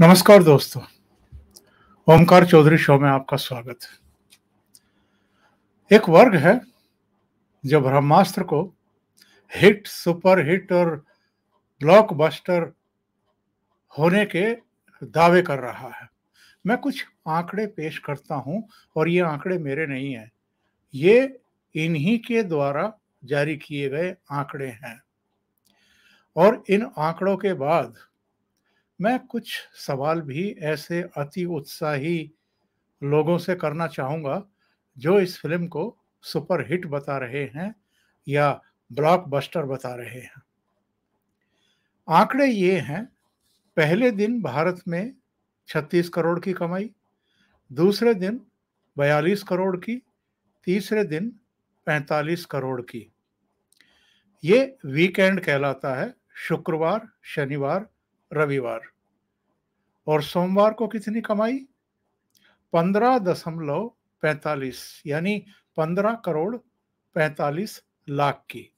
नमस्कार दोस्तों ओमकार चौधरी शो में आपका स्वागत है एक वर्ग है जो ब्रह्मास्त्र को हिट सुपर हिट और ब्लॉकबस्टर होने के दावे कर रहा है मैं कुछ आंकड़े पेश करता हूं और ये आंकड़े मेरे नहीं हैं ये इन्हीं के द्वारा जारी किए गए आंकड़े हैं और इन आंकड़ों के बाद मैं कुछ सवाल भी ऐसे अति उत्साही लोगों से करना चाहूँगा जो इस फिल्म को सुपरहिट बता रहे हैं या ब्लॉकबस्टर बता रहे हैं आंकड़े ये हैं पहले दिन भारत में 36 करोड़ की कमाई दूसरे दिन 42 करोड़ की तीसरे दिन 45 करोड़ की ये वीकेंड कहलाता है शुक्रवार शनिवार रविवार और सोमवार को कितनी कमाई पंद्रह दशमलव पैतालीस यानी पंद्रह करोड़ पैतालीस लाख की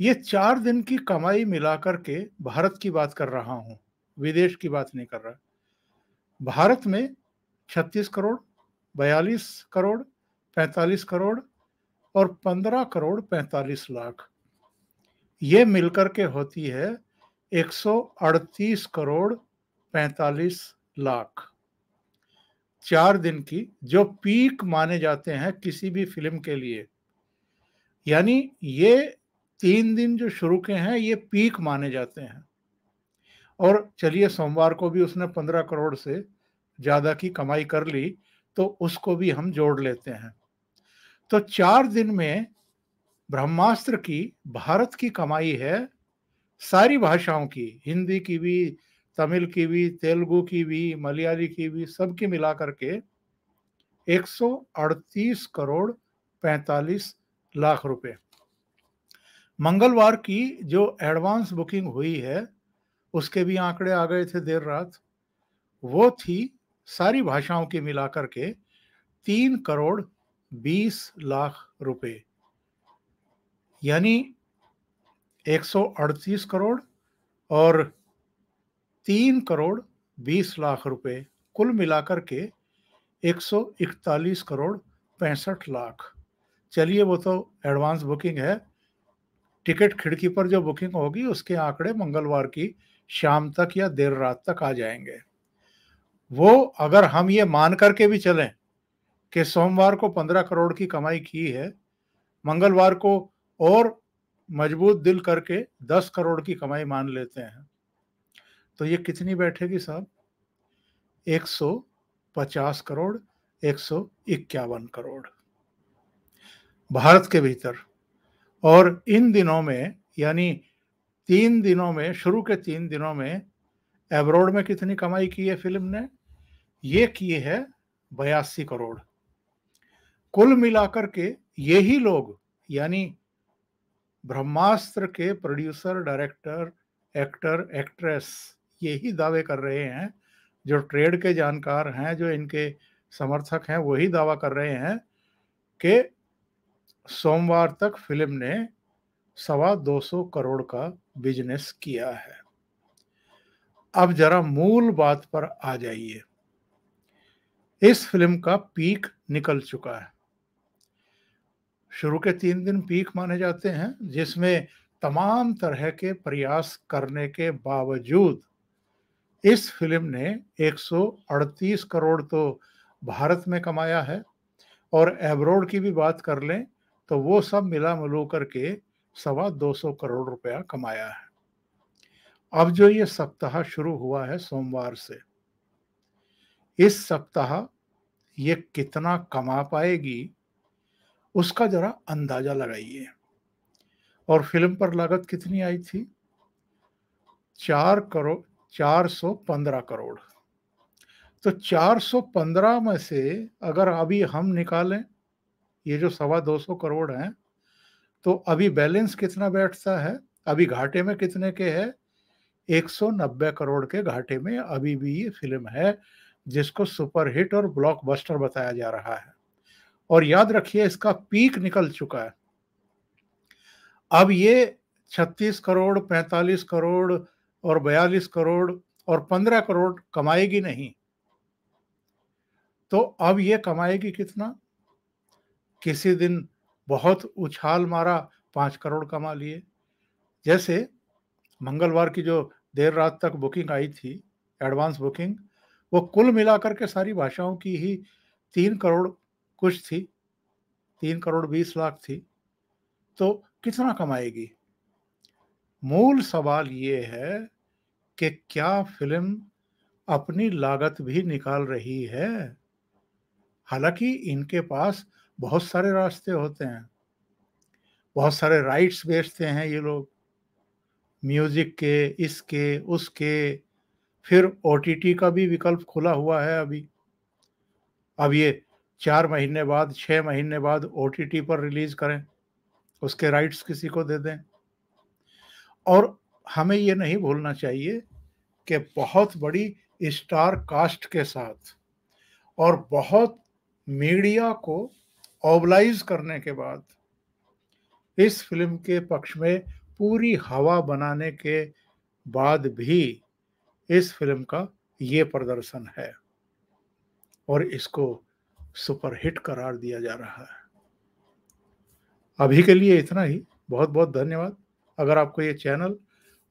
ये चार दिन की कमाई मिलाकर के भारत की बात कर रहा हूं विदेश की बात नहीं कर रहा भारत में छत्तीस करोड़ बयालीस करोड़ पैंतालीस करोड़ और पंद्रह करोड़ पैंतालीस लाख ये मिलकर के होती है एक सौ अड़तीस करोड़ पैंतालीस लाख चार दिन की जो पीक माने जाते हैं किसी भी फिल्म के लिए यानी ये तीन दिन जो शुरू के हैं ये पीक माने जाते हैं और चलिए सोमवार को भी उसने पंद्रह करोड़ से ज़्यादा की कमाई कर ली तो उसको भी हम जोड़ लेते हैं तो चार दिन में ब्रह्मास्त्र की भारत की कमाई है सारी भाषाओं की हिंदी की भी तमिल की भी तेलुगु की भी मलयाली की भी सबकी मिला करके 138 करोड़ 45 लाख रुपए मंगलवार की जो एडवांस बुकिंग हुई है उसके भी आंकड़े आ गए थे देर रात वो थी सारी भाषाओं की मिला करके तीन करोड़ बीस लाख रुपए यानी 138 करोड़ और तीन करोड़ बीस लाख रुपए कुल मिलाकर के एक सौ इकतालीस करोड़ पैंसठ लाख चलिए वो तो एडवांस बुकिंग है टिकट खिड़की पर जो बुकिंग होगी उसके आंकड़े मंगलवार की शाम तक या देर रात तक आ जाएंगे वो अगर हम ये मान करके भी चलें कि सोमवार को पंद्रह करोड़ की कमाई की है मंगलवार को और मजबूत दिल करके दस करोड़ की कमाई मान लेते हैं तो ये कितनी बैठेगी साहब 150 करोड़ एक इक्यावन करोड़ भारत के भीतर और इन दिनों में यानी तीन दिनों में शुरू के तीन दिनों में एब्रोड में कितनी कमाई की है फिल्म ने ये की है बयासी करोड़ कुल मिलाकर के ये ही लोग यानी ब्रह्मास्त्र के प्रोड्यूसर डायरेक्टर एक्टर एक्ट्रेस यही दावे कर रहे हैं जो ट्रेड के जानकार हैं जो इनके समर्थक हैं वही दावा कर रहे हैं कि सोमवार तक फिल्म ने सवा दो सौ करोड़ का बिजनेस किया है अब जरा मूल बात पर आ जाइए इस फिल्म का पीक निकल चुका है शुरू के तीन दिन पीक माने जाते हैं जिसमें तमाम तरह के प्रयास करने के बावजूद इस फिल्म ने 138 करोड़ तो भारत में कमाया है और एब्रोड की भी बात कर लें तो वो सब मिला मिलू करके सवा दो सौ करोड़ रुपया कमाया है अब जो ये सप्ताह शुरू हुआ है सोमवार से इस सप्ताह ये कितना कमा पाएगी उसका जरा अंदाजा लगाइए और फिल्म पर लागत कितनी आई थी चार करोड़ 415 करोड़ तो 415 में से अगर अभी हम निकालें ये जो सवा दो सौ करोड़ हैं तो अभी बैलेंस कितना बैठता है अभी घाटे में कितने के है 190 करोड़ के घाटे में अभी भी ये फिल्म है जिसको सुपरहिट और ब्लॉकबस्टर बताया जा रहा है और याद रखिए इसका पीक निकल चुका है अब ये 36 करोड़ 45 करोड़ और 42 करोड़ और 15 करोड़ कमाएगी नहीं तो अब ये कमाएगी कितना किसी दिन बहुत उछाल मारा पांच करोड़ कमा लिए जैसे मंगलवार की जो देर रात तक बुकिंग आई थी एडवांस बुकिंग वो कुल मिलाकर के सारी भाषाओं की ही तीन करोड़ कुछ थी तीन करोड़ बीस लाख थी तो कितना कमाएगी मूल सवाल ये है कि क्या फिल्म अपनी लागत भी निकाल रही है हालांकि इनके पास बहुत सारे रास्ते होते हैं बहुत सारे राइट्स बेचते हैं ये लोग म्यूजिक के इसके उसके फिर ओ का भी विकल्प खुला हुआ है अभी अब ये चार महीने बाद छः महीने बाद ओ पर रिलीज करें उसके राइट्स किसी को दे दें और हमें ये नहीं भूलना चाहिए कि बहुत बड़ी स्टार कास्ट के साथ और बहुत मीडिया को ओबलाइज करने के बाद इस फिल्म के पक्ष में पूरी हवा बनाने के बाद भी इस फिल्म का ये प्रदर्शन है और इसको सुपरहिट करार दिया जा रहा है अभी के लिए इतना ही बहुत बहुत धन्यवाद अगर आपको ये चैनल